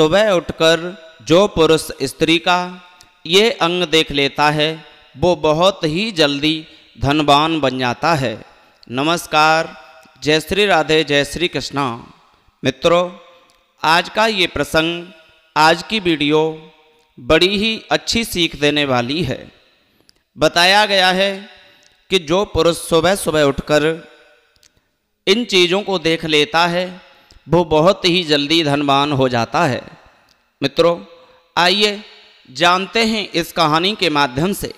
सुबह उठकर जो पुरुष स्त्री का ये अंग देख लेता है वो बहुत ही जल्दी धनवान बन जाता है नमस्कार जय श्री राधे जय श्री कृष्णा मित्रों आज का ये प्रसंग आज की वीडियो बड़ी ही अच्छी सीख देने वाली है बताया गया है कि जो पुरुष सुबह सुबह उठकर इन चीज़ों को देख लेता है वो बहुत ही जल्दी धनवान हो जाता है मित्रों आइए जानते हैं इस कहानी के माध्यम से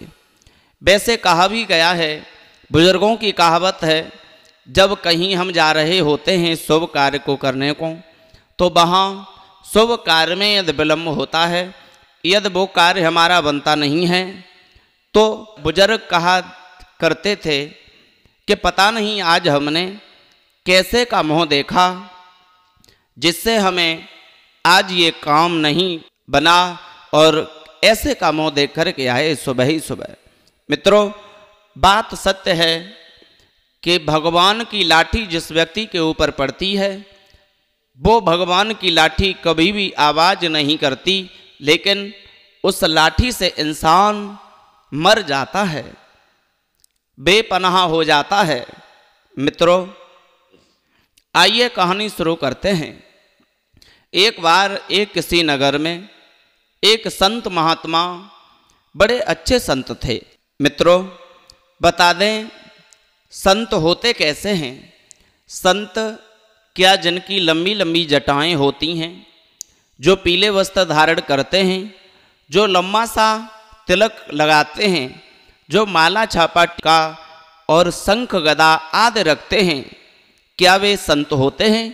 वैसे कहा भी गया है बुजुर्गों की कहावत है जब कहीं हम जा रहे होते हैं शुभ कार्य को करने को तो वहाँ शुभ कार्य में यदि विलम्ब होता है यदि वो कार्य हमारा बनता नहीं है तो बुजुर्ग कहा करते थे कि पता नहीं आज हमने कैसे का मोह देखा जिससे हमें आज ये काम नहीं बना और ऐसे कामों देख कर के आए सुबह ही सुबह मित्रों बात सत्य है कि भगवान की लाठी जिस व्यक्ति के ऊपर पड़ती है वो भगवान की लाठी कभी भी आवाज़ नहीं करती लेकिन उस लाठी से इंसान मर जाता है बेपनाह हो जाता है मित्रों आइए कहानी शुरू करते हैं एक बार एक किसी नगर में एक संत महात्मा बड़े अच्छे संत थे मित्रों बता दें संत होते कैसे हैं संत क्या जिनकी लंबी लंबी जटाएं होती हैं जो पीले वस्त्र धारण करते हैं जो लम्बा सा तिलक लगाते हैं जो माला छापा का और शंख गदा आदि रखते हैं क्या वे संत होते हैं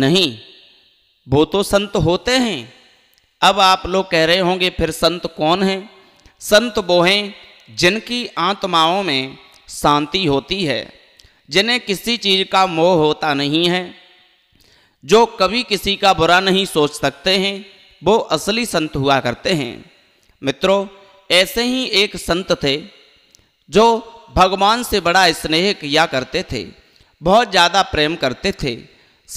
नहीं वो तो संत होते हैं अब आप लोग कह रहे होंगे फिर संत कौन हैं संत वो हैं जिनकी आत्माओं में शांति होती है जिन्हें किसी चीज़ का मोह होता नहीं है जो कभी किसी का बुरा नहीं सोच सकते हैं वो असली संत हुआ करते हैं मित्रों ऐसे ही एक संत थे जो भगवान से बड़ा स्नेह किया करते थे बहुत ज़्यादा प्रेम करते थे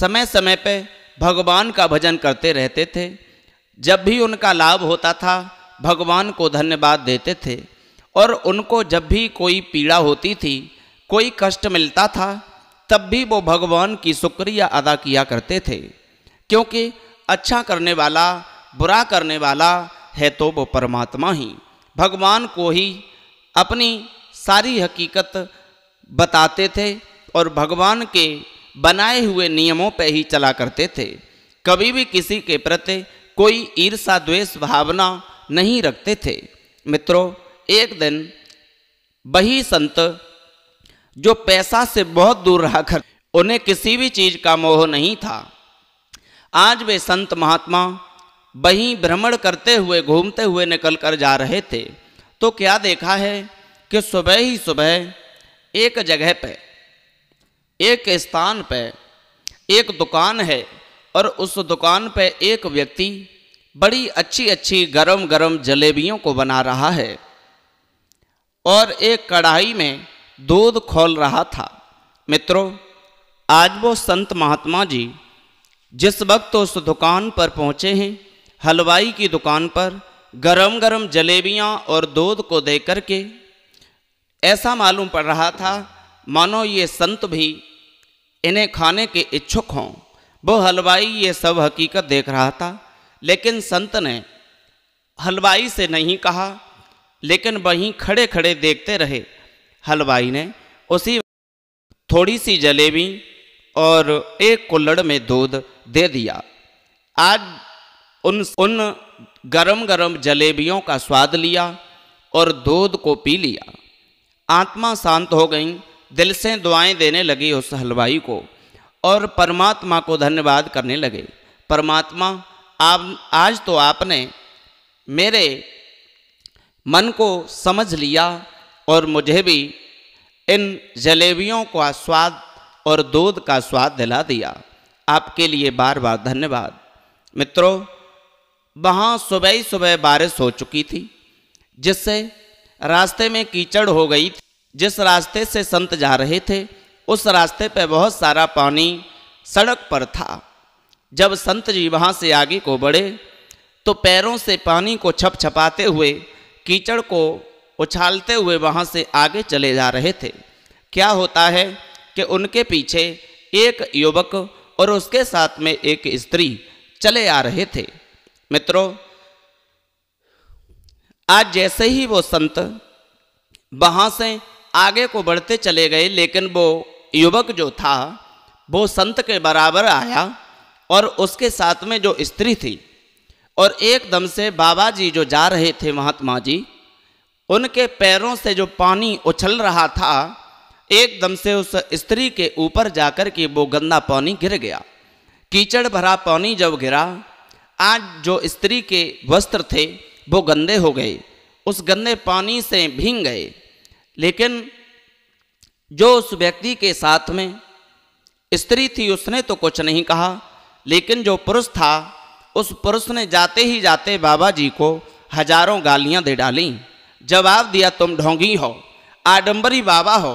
समय समय पे भगवान का भजन करते रहते थे जब भी उनका लाभ होता था भगवान को धन्यवाद देते थे और उनको जब भी कोई पीड़ा होती थी कोई कष्ट मिलता था तब भी वो भगवान की शुक्रिया अदा किया करते थे क्योंकि अच्छा करने वाला बुरा करने वाला है तो वो परमात्मा ही भगवान को ही अपनी सारी हकीकत बताते थे और भगवान के बनाए हुए नियमों पर ही चला करते थे कभी भी किसी के प्रति कोई ईर्षा द्वेष भावना नहीं रखते थे मित्रों एक दिन वही संत जो पैसा से बहुत दूर रहा कर उन्हें किसी भी चीज का मोह नहीं था आज वे संत महात्मा वही भ्रमण करते हुए घूमते हुए निकल कर जा रहे थे तो क्या देखा है कि सुबह ही सुबह एक जगह पर एक स्थान पे एक दुकान है और उस दुकान पे एक व्यक्ति बड़ी अच्छी अच्छी गरम गरम जलेबियों को बना रहा है और एक कढ़ाई में दूध खोल रहा था मित्रों आज वो संत महात्मा जी जिस वक्त उस दुकान पर पहुँचे हैं हलवाई की दुकान पर गरम गरम जलेबियाँ और दूध को दे करके ऐसा मालूम पड़ रहा था मानो ये संत भी इन्हें खाने के इच्छुक हों वो हलवाई ये सब हकीकत देख रहा था लेकिन संत ने हलवाई से नहीं कहा लेकिन वहीं खड़े खड़े देखते रहे हलवाई ने उसी थोड़ी सी जलेबी और एक कुल्लड़ में दूध दे दिया आज उन उन गरम गरम जलेबियों का स्वाद लिया और दूध को पी लिया आत्मा शांत हो गई दिल से दुआएं देने लगे उस हलवाई को और परमात्मा को धन्यवाद करने लगे परमात्मा आप आज तो आपने मेरे मन को समझ लिया और मुझे भी इन जलेबियों का स्वाद और दूध का स्वाद दिला दिया आपके लिए बार बार धन्यवाद मित्रों वहाँ सुबह ही सुबह बारिश हो चुकी थी जिससे रास्ते में कीचड़ हो गई थी जिस रास्ते से संत जा रहे थे उस रास्ते पर बहुत सारा पानी सड़क पर था जब संत जी वहाँ से आगे को बढ़े तो पैरों से पानी को छप छपाते हुए कीचड़ को उछालते हुए वहाँ से आगे चले जा रहे थे क्या होता है कि उनके पीछे एक युवक और उसके साथ में एक स्त्री चले आ रहे थे मित्रों आज जैसे ही वो संत वहाँ से आगे को बढ़ते चले गए लेकिन वो युवक जो था वो संत के बराबर आया और उसके साथ में जो स्त्री थी और एकदम से बाबा जी जो जा रहे थे महात्मा जी उनके पैरों से जो पानी उछल रहा था एकदम से उस स्त्री के ऊपर जाकर के वो गंदा पानी गिर गया कीचड़ भरा पानी जब गिरा आज जो स्त्री के वस्त्र थे वो गंदे हो गए उस गंदे पानी से भींग गए लेकिन जो उस व्यक्ति के साथ में स्त्री थी उसने तो कुछ नहीं कहा लेकिन जो पुरुष था उस पुरुष ने जाते ही जाते बाबा जी को हजारों गालियां दे डाली जवाब दिया तुम ढोंगी हो आडंबरी बाबा हो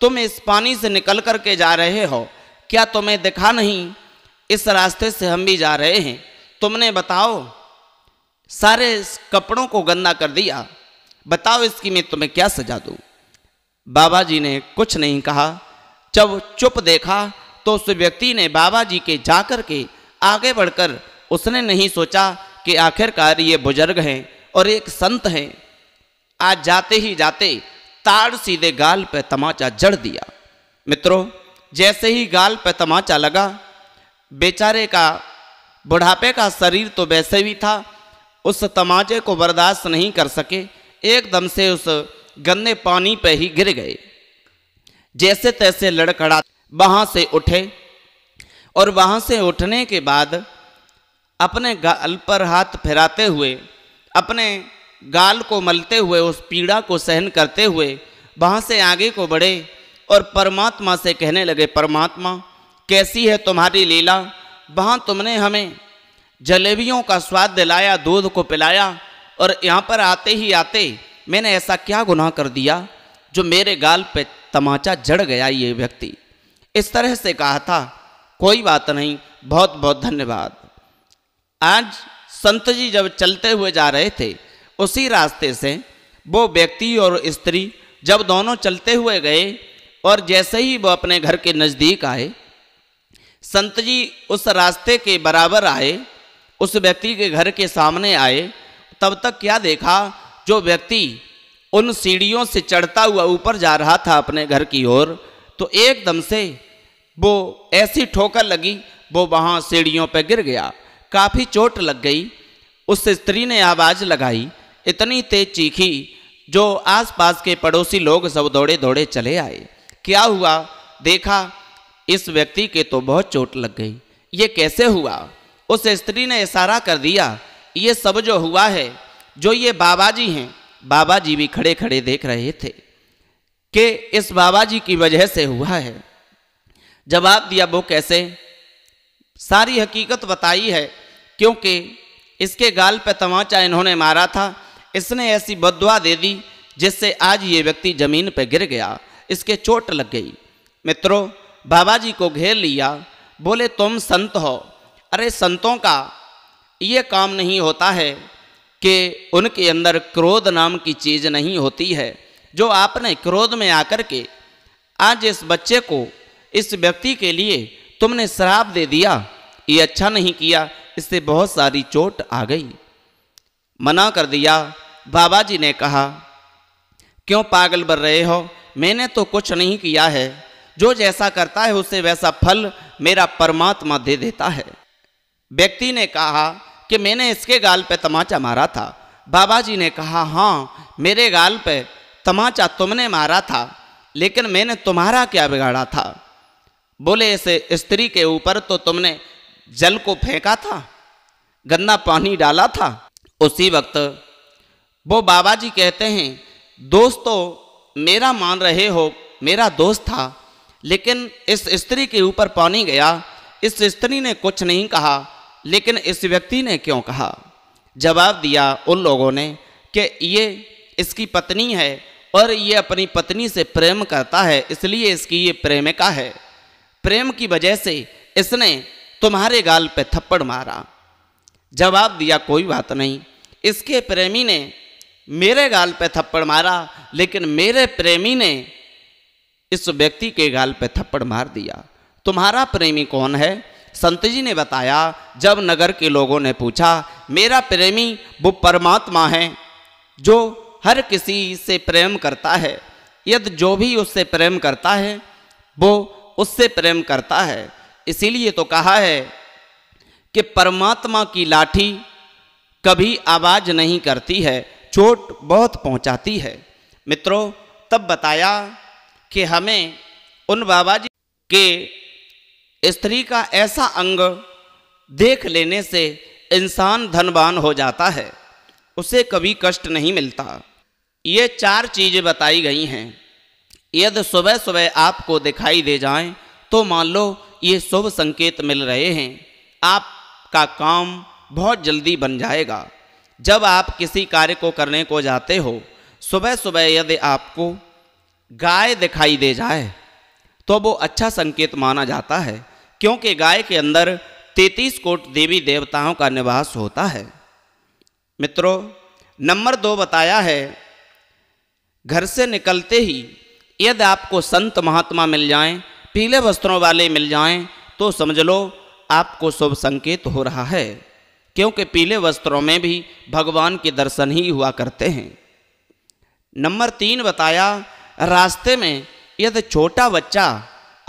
तुम इस पानी से निकल कर के जा रहे हो क्या तुम्हें दिखा नहीं इस रास्ते से हम भी जा रहे हैं तुमने बताओ सारे कपड़ों को गंदा कर दिया बताओ इसकी मैं तुम्हें क्या सजा दूँ बाबा जी ने कुछ नहीं कहा जब चुप देखा तो उस व्यक्ति ने बाबा जी के जाकर के आगे बढ़कर उसने नहीं सोचा कि आखिरकार ये बुजुर्ग हैं और एक संत हैं आज जाते ही जाते ताड़ सीधे गाल पर तमाचा जड़ दिया मित्रों जैसे ही गाल पर तमाचा लगा बेचारे का बुढ़ापे का शरीर तो वैसे भी था उस तमाचे को बर्दाश्त नहीं कर सके एकदम से उस गन्ने पानी पे ही गिर गए जैसे तैसे लड़कड़ा वहाँ से उठे और वहाँ से उठने के बाद अपने गाल पर हाथ फहराते हुए अपने गाल को मलते हुए उस पीड़ा को सहन करते हुए वहाँ से आगे को बढ़े और परमात्मा से कहने लगे परमात्मा कैसी है तुम्हारी लीला वहाँ तुमने हमें जलेबियों का स्वाद दिलाया दूध को पिलाया और यहाँ पर आते ही आते मैंने ऐसा क्या गुनाह कर दिया जो मेरे गाल पे तमाचा जड़ गया ये व्यक्ति इस तरह से कहा था कोई बात नहीं बहुत बहुत धन्यवाद आज संत जी जब चलते हुए जा रहे थे उसी रास्ते से वो व्यक्ति और स्त्री जब दोनों चलते हुए गए और जैसे ही वो अपने घर के नज़दीक आए संत जी उस रास्ते के बराबर आए उस व्यक्ति के घर के सामने आए तब तक क्या देखा जो व्यक्ति उन सीढ़ियों से चढ़ता हुआ ऊपर जा रहा था अपने घर की ओर तो एकदम से वो ऐसी ठोकर लगी वो वहाँ सीढ़ियों पर गिर गया काफ़ी चोट लग गई उस स्त्री ने आवाज़ लगाई इतनी तेज चीखी जो आसपास के पड़ोसी लोग सब दौड़े दौड़े चले आए क्या हुआ देखा इस व्यक्ति के तो बहुत चोट लग गई ये कैसे हुआ उस स्त्री ने इशारा कर दिया ये सब जो हुआ है जो ये बाबा जी हैं बाबा जी भी खड़े खड़े देख रहे थे कि इस बाबा जी की वजह से हुआ है जवाब दिया वो कैसे सारी हकीकत बताई है क्योंकि इसके गाल पर तमाचा इन्होंने मारा था इसने ऐसी बदुआ दे दी जिससे आज ये व्यक्ति ज़मीन पर गिर गया इसके चोट लग गई मित्रों बाबा जी को घेर लिया बोले तुम संत हो अरे संतों का ये काम नहीं होता है कि उनके अंदर क्रोध नाम की चीज़ नहीं होती है जो आपने क्रोध में आकर के आज इस बच्चे को इस व्यक्ति के लिए तुमने शराब दे दिया ये अच्छा नहीं किया इससे बहुत सारी चोट आ गई मना कर दिया बाबा जी ने कहा क्यों पागल बन रहे हो मैंने तो कुछ नहीं किया है जो जैसा करता है उसे वैसा फल मेरा परमात्मा दे देता है व्यक्ति ने कहा कि मैंने इसके गाल पे तमाचा मारा था बाबा जी ने कहा हाँ मेरे गाल पे तमाचा तुमने मारा था लेकिन मैंने तुम्हारा क्या बिगाड़ा था बोले ऐसे स्त्री के ऊपर तो तुमने जल को फेंका था गंदा पानी डाला था उसी वक्त वो बाबा जी कहते हैं दोस्तों मेरा मान रहे हो मेरा दोस्त था लेकिन इस स्त्री के ऊपर पानी गया इस स्त्री ने कुछ नहीं कहा लेकिन इस व्यक्ति ने क्यों कहा जवाब दिया उन लोगों ने कि ये इसकी पत्नी है और ये अपनी पत्नी से प्रेम करता है इसलिए इसकी ये प्रेमिका है प्रेम की वजह से इसने तुम्हारे गाल पे थप्पड़ मारा जवाब दिया कोई बात नहीं इसके प्रेमी ने मेरे गाल पे थप्पड़ मारा लेकिन मेरे प्रेमी ने इस व्यक्ति के गाल पे थप्पड़ मार दिया तुम्हारा प्रेमी कौन है संत जी ने बताया जब नगर के लोगों ने पूछा मेरा प्रेमी वो परमात्मा है जो हर किसी से प्रेम करता है यद जो भी उससे प्रेम करता है वो उससे प्रेम करता है इसीलिए तो कहा है कि परमात्मा की लाठी कभी आवाज़ नहीं करती है चोट बहुत पहुंचाती है मित्रों तब बताया कि हमें उन बाबा जी के स्त्री का ऐसा अंग देख लेने से इंसान धनवान हो जाता है उसे कभी कष्ट नहीं मिलता ये चार चीज़ें बताई गई हैं यदि सुबह सुबह आपको दिखाई दे जाएं तो मान लो ये शुभ संकेत मिल रहे हैं आपका काम बहुत जल्दी बन जाएगा जब आप किसी कार्य को करने को जाते हो सुबह सुबह यदि आपको गाय दिखाई दे जाए तो वो अच्छा संकेत माना जाता है क्योंकि गाय के अंदर तैतीस कोट देवी देवताओं का निवास होता है मित्रों नंबर दो बताया है घर से निकलते ही यदि आपको संत महात्मा मिल जाएं, पीले वस्त्रों वाले मिल जाएं, तो समझ लो आपको शुभ संकेत हो रहा है क्योंकि पीले वस्त्रों में भी भगवान के दर्शन ही हुआ करते हैं नंबर तीन बताया रास्ते में यदि छोटा बच्चा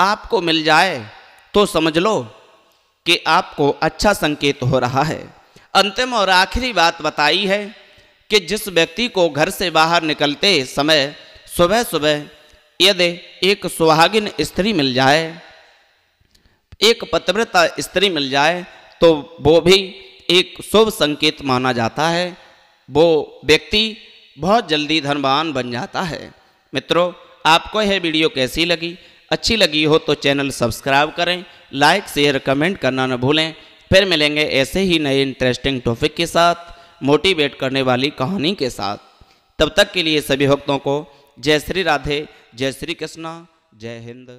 आपको मिल जाए तो समझ लो कि आपको अच्छा संकेत हो रहा है अंतिम और आखिरी बात बताई है कि जिस व्यक्ति को घर से बाहर निकलते समय सुबह सुबह यदि एक सुहागिन स्त्री मिल जाए एक पतिव्रता स्त्री मिल जाए तो वो भी एक शुभ संकेत माना जाता है वो व्यक्ति बहुत जल्दी धनवान बन जाता है मित्रों आपको यह वीडियो कैसी लगी अच्छी लगी हो तो चैनल सब्सक्राइब करें लाइक शेयर कमेंट करना न भूलें फिर मिलेंगे ऐसे ही नए इंटरेस्टिंग टॉपिक के साथ मोटिवेट करने वाली कहानी के साथ तब तक के लिए सभी भक्तों को जय श्री राधे जय श्री कृष्णा जय हिंद